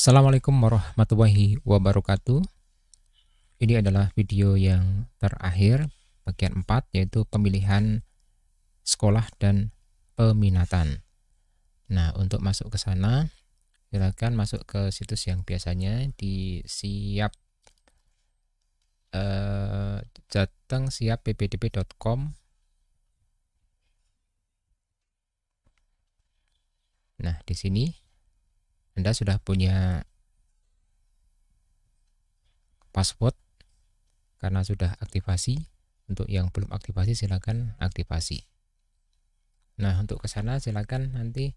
Assalamualaikum warahmatullahi wabarakatuh. Ini adalah video yang terakhir bagian 4 yaitu pemilihan sekolah dan peminatan. Nah, untuk masuk ke sana silakan masuk ke situs yang biasanya di eh, siap eh, jateng siap ppdb.com Nah, di sini anda sudah punya password karena sudah aktivasi. Untuk yang belum aktivasi silakan aktivasi. Nah, untuk ke sana silakan nanti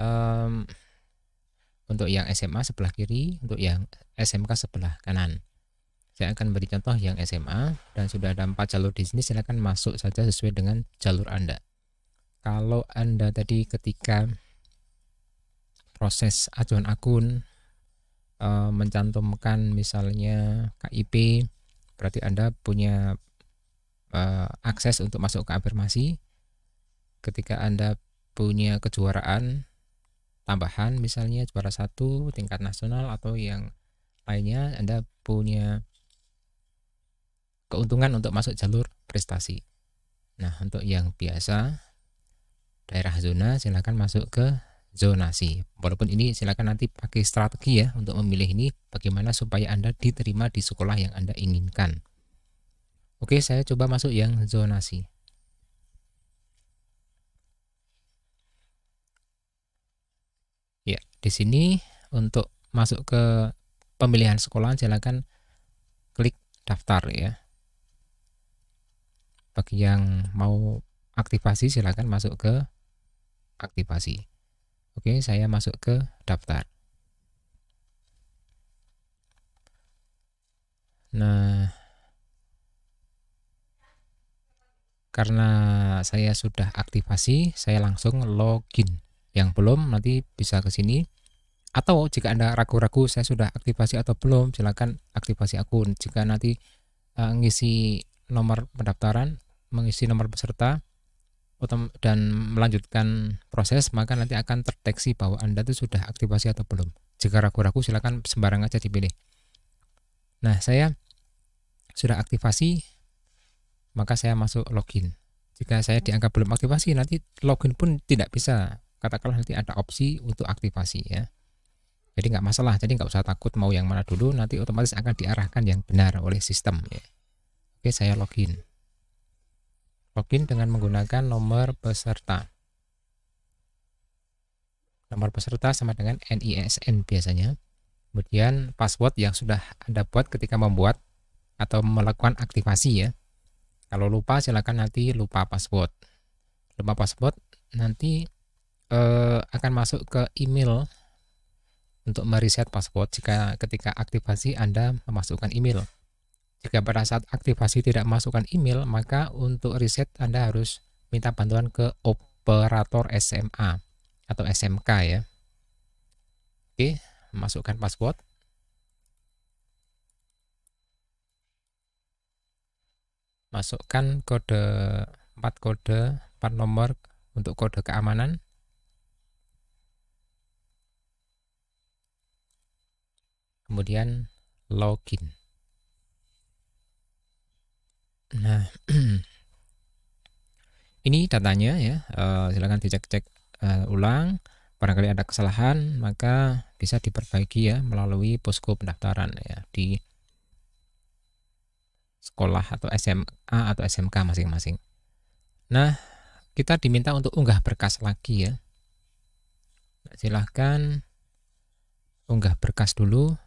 um, untuk yang SMA sebelah kiri, untuk yang SMK sebelah kanan. Saya akan beri contoh yang SMA dan sudah ada empat jalur di sini silakan masuk saja sesuai dengan jalur Anda. Kalau Anda tadi ketika proses acuan akun e, mencantumkan misalnya KIP berarti Anda punya e, akses untuk masuk ke afirmasi ketika Anda punya kejuaraan tambahan misalnya juara satu tingkat nasional atau yang lainnya Anda punya keuntungan untuk masuk jalur prestasi. Nah, untuk yang biasa daerah zona silahkan masuk ke zonasi. Walaupun ini silakan nanti pakai strategi ya untuk memilih ini bagaimana supaya Anda diterima di sekolah yang Anda inginkan. Oke, saya coba masuk yang zonasi. Ya, di sini untuk masuk ke pemilihan sekolah silakan klik daftar ya. Bagi yang mau aktivasi silakan masuk ke aktivasi. Oke, saya masuk ke daftar. Nah, karena saya sudah aktivasi, saya langsung login. Yang belum nanti bisa ke sini. Atau jika Anda ragu-ragu saya sudah aktivasi atau belum, silakan aktifasi akun. Jika nanti uh, ngisi nomor pendaftaran, mengisi nomor peserta, dan melanjutkan proses maka nanti akan terdeteksi bahwa Anda itu sudah aktivasi atau belum. Jika ragu-ragu silakan sembarang aja dipilih. Nah, saya sudah aktivasi maka saya masuk login. Jika saya dianggap belum aktivasi nanti login pun tidak bisa. Katakanlah nanti ada opsi untuk aktivasi ya. Jadi nggak masalah, jadi nggak usah takut mau yang mana dulu, nanti otomatis akan diarahkan yang benar oleh sistem ya. Oke, saya login login dengan menggunakan nomor peserta. Nomor peserta sama dengan NISN biasanya. Kemudian password yang sudah Anda buat ketika membuat atau melakukan aktivasi ya. Kalau lupa silakan nanti lupa password. Lupa password nanti eh, akan masuk ke email untuk mereset password jika ketika aktivasi Anda memasukkan email. Jika pada saat aktivasi tidak masukkan email, maka untuk riset Anda harus minta bantuan ke operator SMA atau SMK ya. Oke, masukkan password. Masukkan kode 4 kode, 4 nomor untuk kode keamanan. Kemudian login. Nah, ini datanya ya, uh, silakan dicek-cek uh, ulang. Barangkali ada kesalahan, maka bisa diperbaiki ya melalui posko pendaftaran ya di sekolah atau SMA atau SMK masing-masing. Nah, kita diminta untuk unggah berkas lagi ya. Nah, Silahkan unggah berkas dulu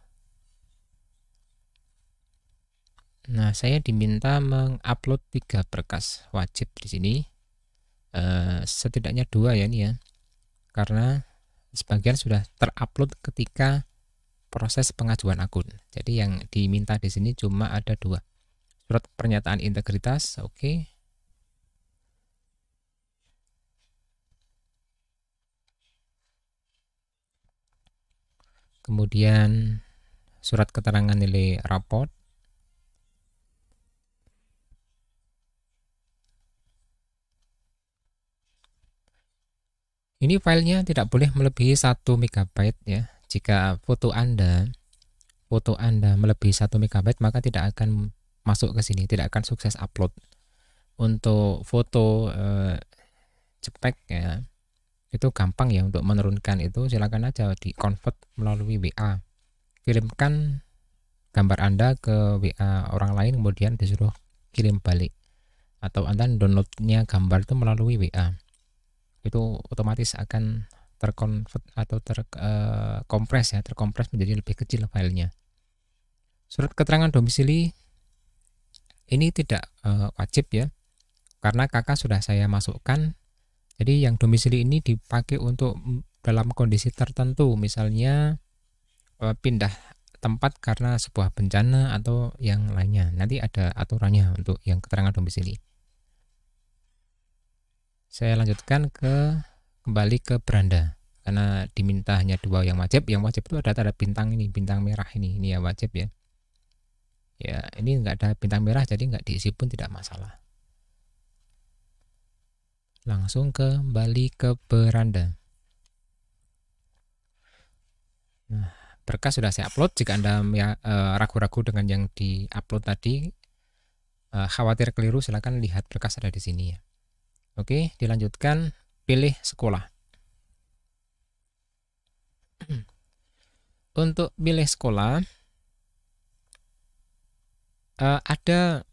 Nah, saya diminta mengupload tiga berkas wajib di sini. E, setidaknya dua ya ini ya. Karena sebagian sudah terupload ketika proses pengajuan akun. Jadi yang diminta di sini cuma ada dua. Surat pernyataan integritas, oke. Okay. Kemudian surat keterangan nilai raport Ini filenya tidak boleh melebihi 1 MB ya. Jika foto Anda foto Anda melebihi 1 MB maka tidak akan masuk ke sini, tidak akan sukses upload. Untuk foto eh, ya. Itu gampang ya untuk menurunkan itu silakan aja di convert melalui WA. Kirimkan gambar Anda ke WA orang lain kemudian disuruh kirim balik atau Anda downloadnya gambar itu melalui WA itu otomatis akan terkonvert atau terkompres eh, uh, ya terkompres menjadi lebih kecil filenya surat keterangan domisili ini tidak uh, wajib ya karena kakak sudah saya masukkan jadi yang domisili ini dipakai untuk dalam kondisi tertentu misalnya uh, pindah tempat karena sebuah bencana atau yang lainnya nanti ada aturannya untuk yang keterangan domisili saya lanjutkan ke kembali ke beranda karena diminta hanya dua yang wajib yang wajib itu ada tanda bintang ini bintang merah ini ini ya wajib ya ya ini enggak ada bintang merah jadi enggak diisi pun tidak masalah langsung kembali ke beranda nah berkas sudah saya upload jika anda ya, e, ragu-ragu ya, dengan yang di upload tadi e, khawatir keliru silahkan lihat berkas ada di sini ya Oke, dilanjutkan pilih sekolah. Untuk pilih sekolah eh, ada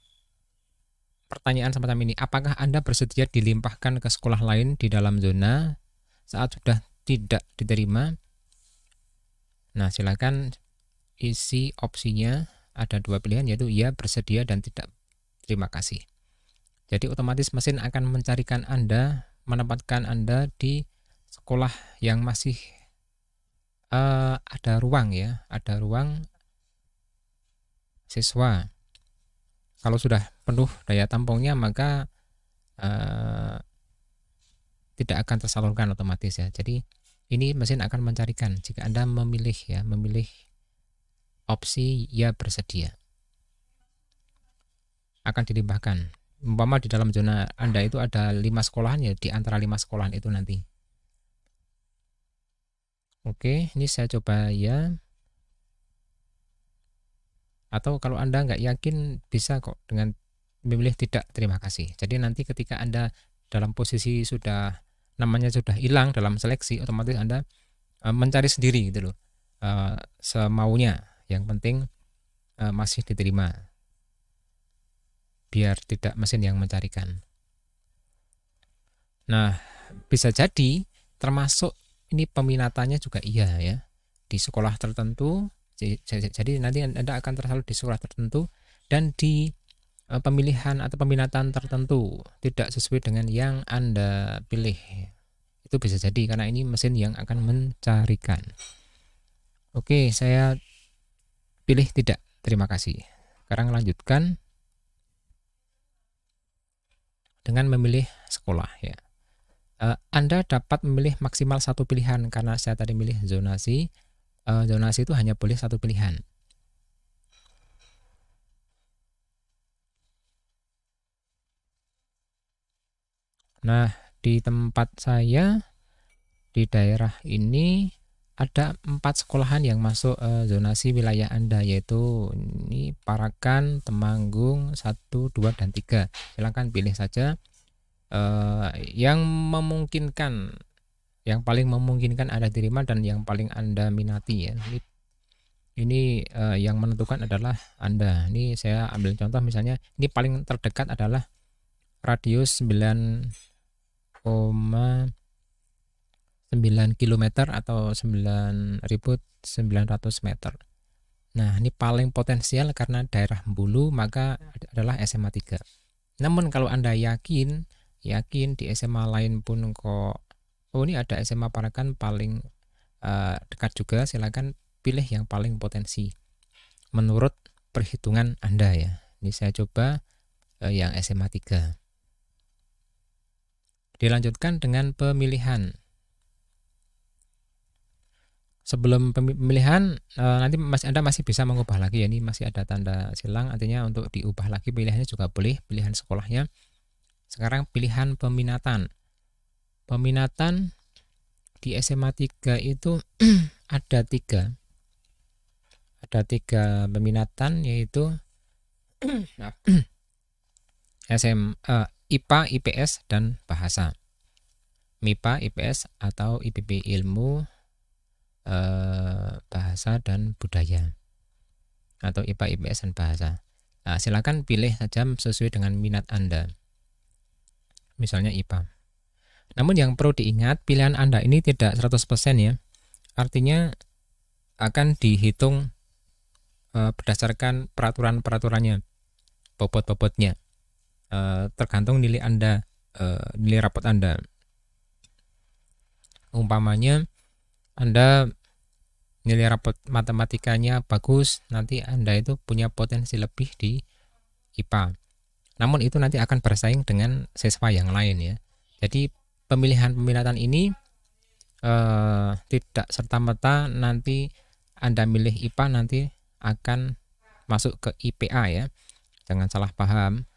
pertanyaan semacam ini, apakah Anda bersedia dilimpahkan ke sekolah lain di dalam zona saat sudah tidak diterima? Nah, silakan isi opsinya. Ada dua pilihan yaitu ya bersedia dan tidak. Terima kasih. Jadi otomatis mesin akan mencarikan Anda, menempatkan Anda di sekolah yang masih uh, ada ruang ya, ada ruang siswa. Kalau sudah penuh daya tampungnya maka uh, tidak akan tersalurkan otomatis ya. Jadi ini mesin akan mencarikan jika Anda memilih ya, memilih opsi ya bersedia akan dilimpahkan umpama di dalam zona Anda itu ada lima sekolahan ya di antara lima sekolahan itu nanti. Oke, ini saya coba ya. Atau kalau Anda nggak yakin bisa kok dengan memilih tidak terima kasih. Jadi nanti ketika Anda dalam posisi sudah namanya sudah hilang dalam seleksi, otomatis Anda e, mencari sendiri gitu loh. E, semaunya. Yang penting e, masih diterima biar tidak mesin yang mencarikan. Nah, bisa jadi termasuk ini peminatannya juga iya ya. Di sekolah tertentu jadi nanti Anda akan tersalur di sekolah tertentu dan di eh, pemilihan atau peminatan tertentu tidak sesuai dengan yang Anda pilih. Itu bisa jadi karena ini mesin yang akan mencarikan. Oke, saya pilih tidak. Terima kasih. Sekarang lanjutkan dengan memilih sekolah ya. Eh, Anda dapat memilih maksimal satu pilihan karena saya tadi memilih zonasi. Eh, zonasi itu hanya boleh satu pilihan. Nah, di tempat saya di daerah ini ada empat sekolahan yang masuk uh, zonasi wilayah Anda yaitu ini Parakan, Temanggung 1, 2 dan 3. Silahkan pilih saja uh, yang memungkinkan yang paling memungkinkan Anda terima dan yang paling Anda minati ya. Ini ini uh, yang menentukan adalah Anda. Ini saya ambil contoh misalnya ini paling terdekat adalah radius 9, 9 km atau 9.900 meter. Nah, ini paling potensial karena daerah Bulu maka adalah SMA 3. Namun kalau Anda yakin, yakin di SMA lain pun kok oh ini ada SMA Parakan paling uh, dekat juga, silahkan pilih yang paling potensi menurut perhitungan Anda ya. Ini saya coba uh, yang SMA 3. Dilanjutkan dengan pemilihan sebelum pemilihan e, nanti masih Anda masih bisa mengubah lagi ya ini masih ada tanda silang artinya untuk diubah lagi pilihannya juga boleh pilihan sekolahnya sekarang pilihan peminatan peminatan di SMA 3 itu ada tiga ada tiga peminatan yaitu SM e, IPA IPS dan bahasa MIPA IPS atau IPB ilmu Eh, bahasa dan budaya atau IPA IPS dan bahasa. Nah, silakan pilih saja sesuai dengan minat Anda. Misalnya IPA. Namun yang perlu diingat, pilihan Anda ini tidak 100% ya. Artinya akan dihitung e, berdasarkan peraturan-peraturannya, bobot-bobotnya. E, tergantung nilai Anda, e, nilai rapot Anda. Umpamanya anda nilai rapot matematikanya bagus, nanti Anda itu punya potensi lebih di IPA. Namun itu nanti akan bersaing dengan siswa yang lain ya. Jadi pemilihan peminatan ini eh, tidak serta-merta nanti Anda milih IPA nanti akan masuk ke IPA ya. Jangan salah paham.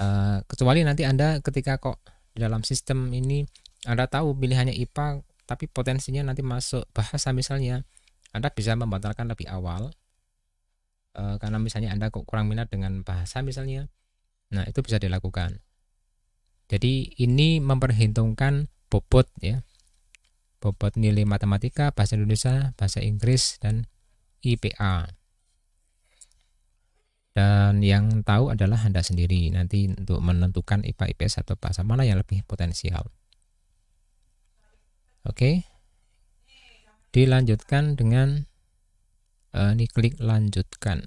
Eh, kecuali nanti Anda ketika kok dalam sistem ini Anda tahu pilihannya IPA tapi potensinya nanti masuk bahasa misalnya Anda bisa membatalkan lebih awal e, karena misalnya Anda kurang minat dengan bahasa misalnya nah itu bisa dilakukan jadi ini memperhitungkan bobot ya bobot nilai matematika bahasa Indonesia bahasa Inggris dan IPA dan yang tahu adalah Anda sendiri nanti untuk menentukan IPA IPS atau bahasa mana yang lebih potensial. Oke. Dilanjutkan dengan uh, ini klik lanjutkan.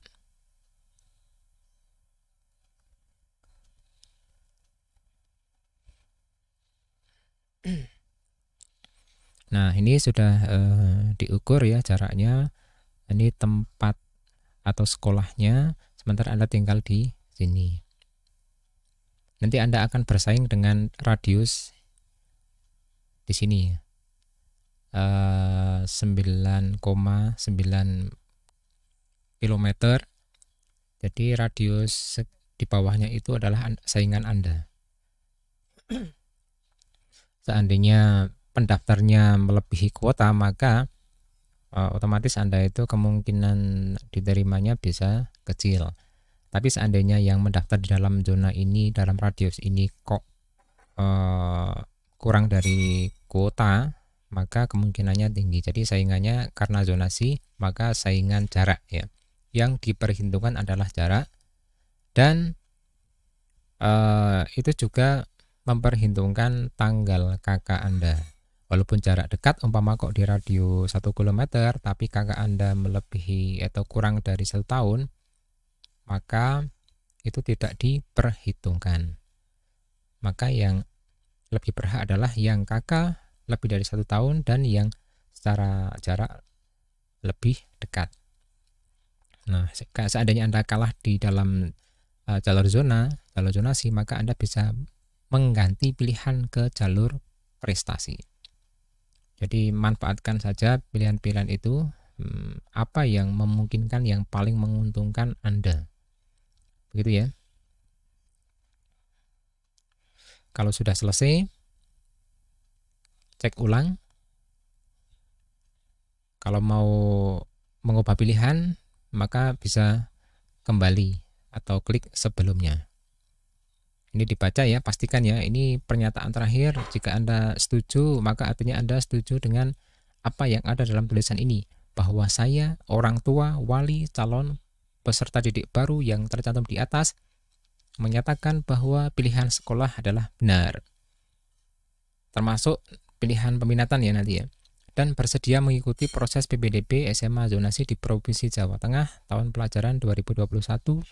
Nah, ini sudah uh, diukur ya jaraknya. Ini tempat atau sekolahnya, sementara Anda tinggal di sini. Nanti Anda akan bersaing dengan radius di sini. 9,9 eh, km. Jadi radius di bawahnya itu adalah saingan Anda. Seandainya pendaftarnya melebihi kuota, maka uh, otomatis Anda itu kemungkinan diterimanya bisa kecil. Tapi seandainya yang mendaftar di dalam zona ini, dalam radius ini kok uh, kurang dari kuota, maka kemungkinannya tinggi. Jadi saingannya karena zonasi, maka saingan jarak ya. Yang diperhitungkan adalah jarak dan eh, itu juga memperhitungkan tanggal kakak Anda. Walaupun jarak dekat umpama kok di radio 1 km tapi kakak Anda melebihi atau kurang dari satu tahun, maka itu tidak diperhitungkan. Maka yang lebih berhak adalah yang kakak lebih dari satu tahun dan yang secara jarak lebih dekat. Nah, seandainya Anda kalah di dalam uh, jalur zona, jalur zonasi, maka Anda bisa mengganti pilihan ke jalur prestasi. Jadi manfaatkan saja pilihan-pilihan itu hmm, apa yang memungkinkan yang paling menguntungkan Anda. Begitu ya. Kalau sudah selesai, cek ulang kalau mau mengubah pilihan maka bisa kembali atau klik sebelumnya ini dibaca ya pastikan ya ini pernyataan terakhir jika anda setuju maka artinya anda setuju dengan apa yang ada dalam tulisan ini bahwa saya orang tua wali calon peserta didik baru yang tercantum di atas menyatakan bahwa pilihan sekolah adalah benar termasuk pilihan peminatan ya nanti ya dan bersedia mengikuti proses PPDB SMA zonasi di Provinsi Jawa Tengah tahun pelajaran 2021-2022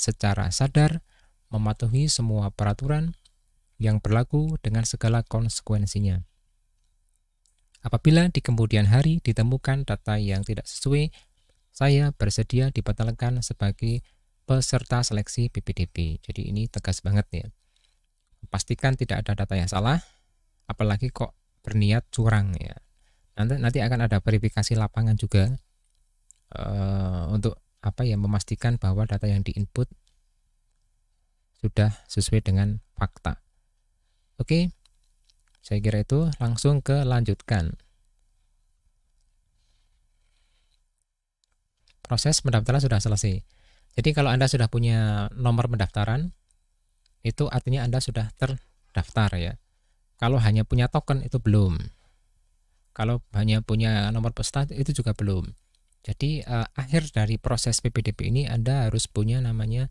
secara sadar mematuhi semua peraturan yang berlaku dengan segala konsekuensinya. Apabila di kemudian hari ditemukan data yang tidak sesuai, saya bersedia dibatalkan sebagai peserta seleksi PPDB. Jadi ini tegas banget ya. Pastikan tidak ada data yang salah, apalagi kok berniat curang ya nanti nanti akan ada verifikasi lapangan juga uh, untuk apa ya memastikan bahwa data yang diinput sudah sesuai dengan fakta oke saya kira itu langsung ke lanjutkan proses pendaftaran sudah selesai jadi kalau anda sudah punya nomor pendaftaran itu artinya anda sudah terdaftar ya kalau hanya punya token itu belum. Kalau hanya punya nomor peserta itu juga belum. Jadi eh, akhir dari proses PPDB ini Anda harus punya namanya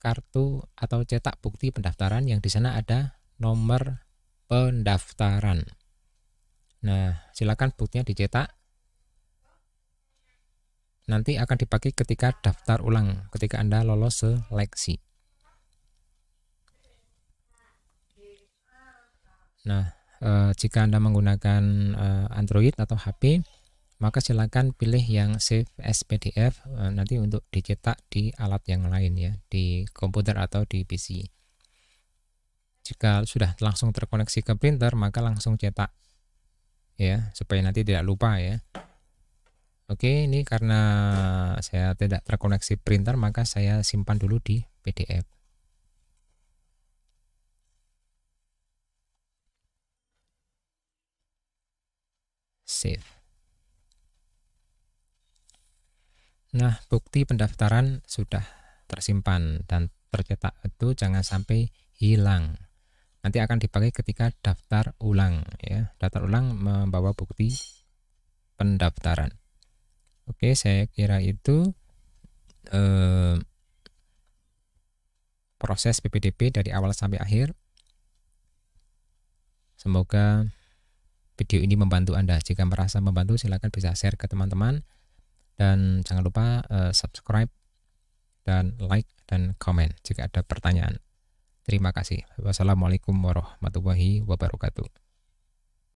kartu atau cetak bukti pendaftaran yang di sana ada nomor pendaftaran. Nah, silakan buktinya dicetak. Nanti akan dipakai ketika daftar ulang, ketika Anda lolos seleksi. Nah, eh, jika Anda menggunakan eh, Android atau HP, maka silakan pilih yang save as PDF eh, nanti untuk dicetak di alat yang lain ya, di komputer atau di PC. Jika sudah langsung terkoneksi ke printer, maka langsung cetak ya, supaya nanti tidak lupa ya. Oke, ini karena saya tidak terkoneksi printer, maka saya simpan dulu di PDF. save. Nah, bukti pendaftaran sudah tersimpan dan tercetak itu jangan sampai hilang. Nanti akan dipakai ketika daftar ulang ya. Daftar ulang membawa bukti pendaftaran. Oke, saya kira itu eh, proses PPDB dari awal sampai akhir. Semoga video ini membantu Anda. Jika merasa membantu, silakan bisa share ke teman-teman. Dan jangan lupa uh, subscribe, dan like, dan komen jika ada pertanyaan. Terima kasih. Wassalamualaikum warahmatullahi wabarakatuh.